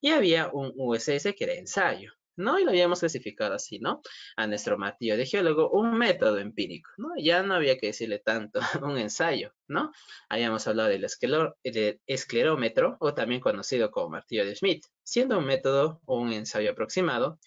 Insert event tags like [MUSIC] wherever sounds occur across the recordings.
y había un USS que era ensayo. ¿no? Y lo habíamos clasificado así, ¿no? A nuestro martillo de geólogo, un método empírico, ¿no? Ya no había que decirle tanto, [LAUGHS] un ensayo, ¿no? Habíamos hablado del, esclerómetro, o también conocido como martillo de Schmidt, siendo un método o un ensayo aproximado,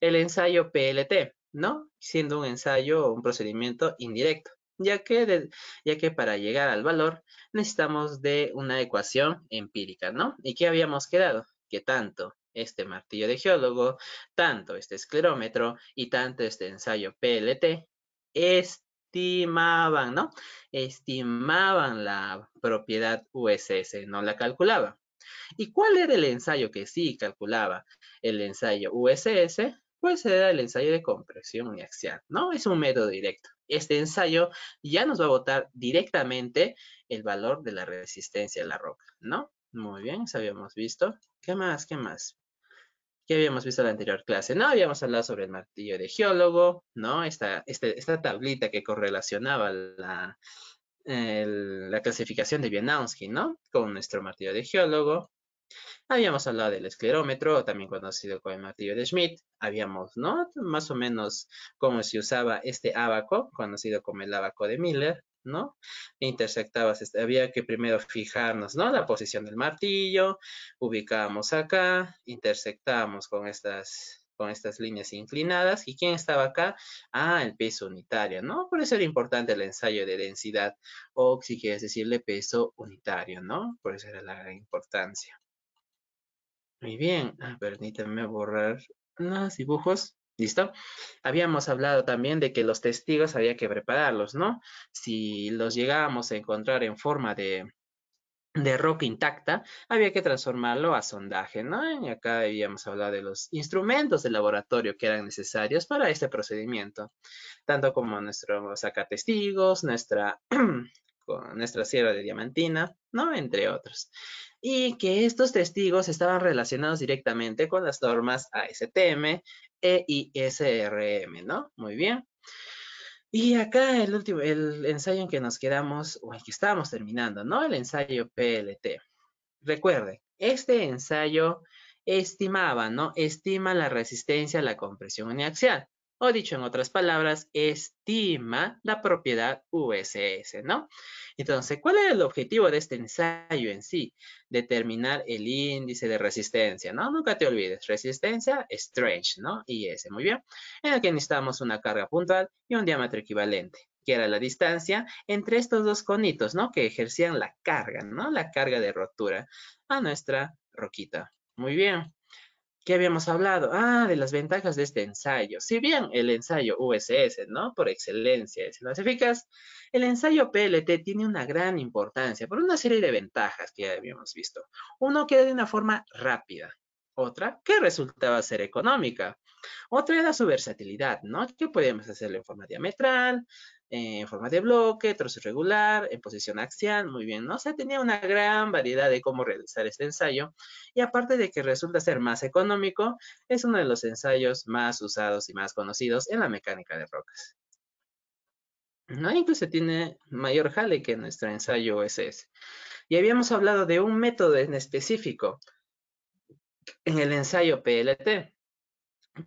el ensayo PLT, ¿no? Siendo un ensayo o un procedimiento indirecto, ya que, ya que para llegar al valor necesitamos de una ecuación empírica, ¿no? ¿Y qué habíamos quedado? que tanto este martillo de geólogo, tanto este esclerómetro y tanto este ensayo PLT estimaban, ¿no? Estimaban la propiedad USS, no la calculaban. ¿Y cuál era el ensayo que sí calculaba? El ensayo USS, pues era el ensayo de compresión axial, ¿no? Es un método directo. Este ensayo ya nos va a botar directamente el valor de la resistencia a la roca, ¿no? Muy bien, eso habíamos visto. ¿Qué más? ¿Qué más? ¿Qué habíamos visto en la anterior clase? No, habíamos hablado sobre el martillo de geólogo, ¿no? Esta, este, esta tablita que correlacionaba la, la clasificación de Bienowski, ¿no? Con nuestro martillo de geólogo. Habíamos hablado del esclerómetro, también conocido como el martillo de Schmidt. Habíamos, ¿no? Más o menos cómo se usaba este abaco, conocido como el abaco de Miller. ¿no? Intersectabas, este, había que primero fijarnos, ¿no? La posición del martillo, ubicábamos acá, intersectábamos con estas con estas líneas inclinadas. ¿Y quién estaba acá? Ah, el peso unitario, ¿no? Por eso era importante el ensayo de densidad, o si quieres decirle peso unitario, ¿no? Por eso era la importancia. Muy bien, permítanme borrar los dibujos. ¿Listo? Habíamos hablado también de que los testigos había que prepararlos, ¿no? Si los llegábamos a encontrar en forma de, de roca intacta, había que transformarlo a sondaje, ¿no? Y acá habíamos hablado de los instrumentos de laboratorio que eran necesarios para este procedimiento, tanto como nuestro saca testigos, nuestra [CLEARS THROAT] con nuestra Sierra de Diamantina, ¿no? Entre otros. Y que estos testigos estaban relacionados directamente con las normas ASTM e ISRM, ¿no? Muy bien. Y acá el último, el ensayo en que nos quedamos, o en que estábamos terminando, ¿no? El ensayo PLT. Recuerde, este ensayo estimaba, ¿no? Estima la resistencia a la compresión uniaxial o dicho en otras palabras, estima la propiedad USS, ¿no? Entonces, ¿cuál es el objetivo de este ensayo en sí? Determinar el índice de resistencia, ¿no? Nunca te olvides, resistencia, strange, ¿no? Y ese, muy bien. En el que necesitamos una carga puntual y un diámetro equivalente que era la distancia entre estos dos conitos, ¿no? Que ejercían la carga, ¿no? La carga de rotura a nuestra roquita. Muy bien. ¿Qué habíamos hablado? Ah, de las ventajas de este ensayo. Si bien el ensayo USS, ¿no? Por excelencia es el más eficaz, el ensayo PLT tiene una gran importancia por una serie de ventajas que ya habíamos visto. Uno, que de una forma rápida. Otra, que resultaba ser económica. Otra era su versatilidad, ¿no? Que podemos hacerlo en forma diametral, en forma de bloque, trozo irregular, en posición axial, muy bien, ¿no? O sea, tenía una gran variedad de cómo realizar este ensayo y aparte de que resulta ser más económico, es uno de los ensayos más usados y más conocidos en la mecánica de rocas. ¿No? Incluso tiene mayor jale que nuestro ensayo SS. Y habíamos hablado de un método en específico en el ensayo PLT,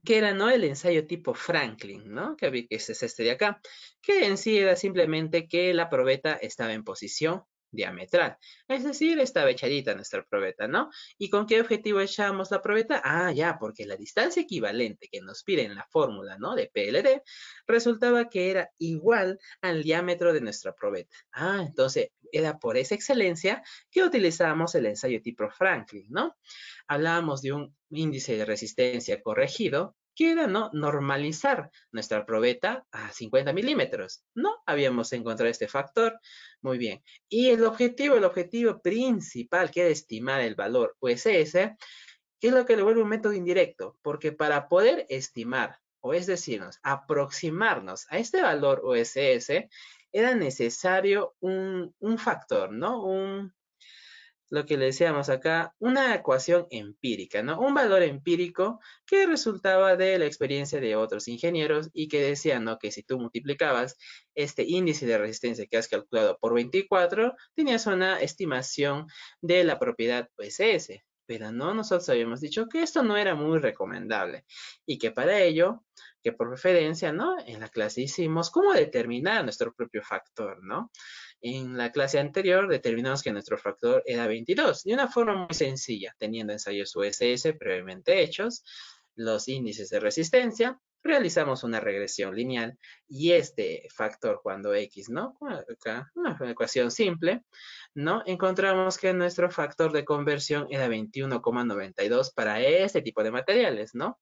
que era ¿no? el ensayo tipo Franklin, ¿no? que es este, este de acá, que en sí era simplemente que la probeta estaba en posición diametral, es decir, estaba echadita nuestra probeta, ¿no? ¿Y con qué objetivo echamos la probeta? Ah, ya, porque la distancia equivalente que nos pide en la fórmula, ¿no? De PLD, resultaba que era igual al diámetro de nuestra probeta. Ah, entonces era por esa excelencia que utilizamos el ensayo tipo Franklin, ¿no? Hablábamos de un índice de resistencia corregido que era ¿no? normalizar nuestra probeta a 50 milímetros. No habíamos encontrado este factor. Muy bien. Y el objetivo, el objetivo principal que era estimar el valor USS, es lo que le vuelve un método indirecto, porque para poder estimar, o es decir, aproximarnos a este valor USS, era necesario un, un factor, ¿no? Un, lo que le decíamos acá, una ecuación empírica, ¿no? Un valor empírico que resultaba de la experiencia de otros ingenieros y que decían, ¿no? Que si tú multiplicabas este índice de resistencia que has calculado por 24, tenías una estimación de la propiedad S. Pues, Pero no, nosotros habíamos dicho que esto no era muy recomendable y que para ello que por preferencia, ¿no? En la clase hicimos cómo determinar nuestro propio factor, ¿no? En la clase anterior determinamos que nuestro factor era 22, de una forma muy sencilla, teniendo ensayos USS previamente hechos, los índices de resistencia, realizamos una regresión lineal y este factor cuando x, ¿no? Acá, una ecuación simple, ¿no? Encontramos que nuestro factor de conversión era 21,92 para este tipo de materiales, ¿no?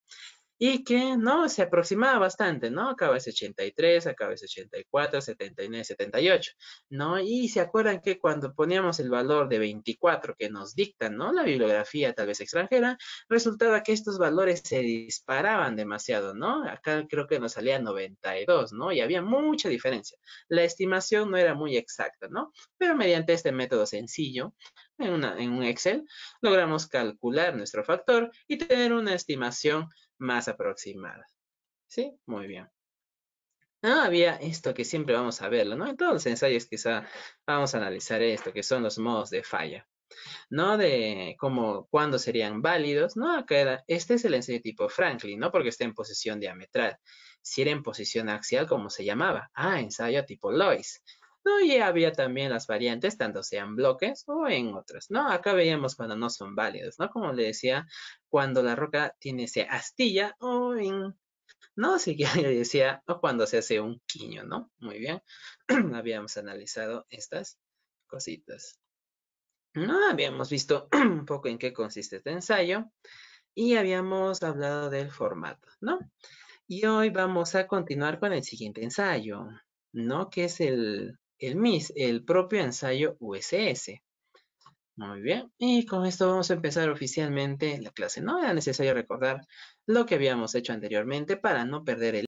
y que, ¿no? Se aproximaba bastante, ¿no? Acaba es 83, acaba es 84, 79, 78, ¿no? Y se acuerdan que cuando poníamos el valor de 24 que nos dictan, ¿no? La bibliografía tal vez extranjera, resultaba que estos valores se disparaban demasiado, ¿no? Acá creo que nos salía 92, ¿no? Y había mucha diferencia. La estimación no era muy exacta, ¿no? Pero mediante este método sencillo, en, una, en un Excel, logramos calcular nuestro factor y tener una estimación más aproximadas. ¿Sí? Muy bien. Ah, había esto que siempre vamos a verlo, ¿no? En todos los ensayos quizá vamos a analizar esto, que son los modos de falla. No de cómo, cuándo serían válidos, ¿no? Acá, este es el ensayo tipo Franklin, ¿no? Porque está en posición diametral. Si era en posición axial, como se llamaba? Ah, ensayo tipo Lois. ¿no? Y había también las variantes, tanto sean bloques o en otras, ¿no? Acá veíamos cuando no son válidos, ¿no? Como le decía, cuando la roca tiene esa astilla o en, ¿no? Así que [LAUGHS] decía, o cuando se hace un quiño, ¿no? Muy bien, [CLEARS THROAT] habíamos analizado estas cositas. No habíamos visto [CLEARS THROAT] un poco en qué consiste este ensayo y habíamos hablado del formato, ¿no? Y hoy vamos a continuar con el siguiente ensayo, ¿no? Que es el, el, mis, el propio ensayo USS. Muy bien, y con esto vamos a empezar oficialmente la clase. No era necesario recordar lo que habíamos hecho anteriormente para no perder el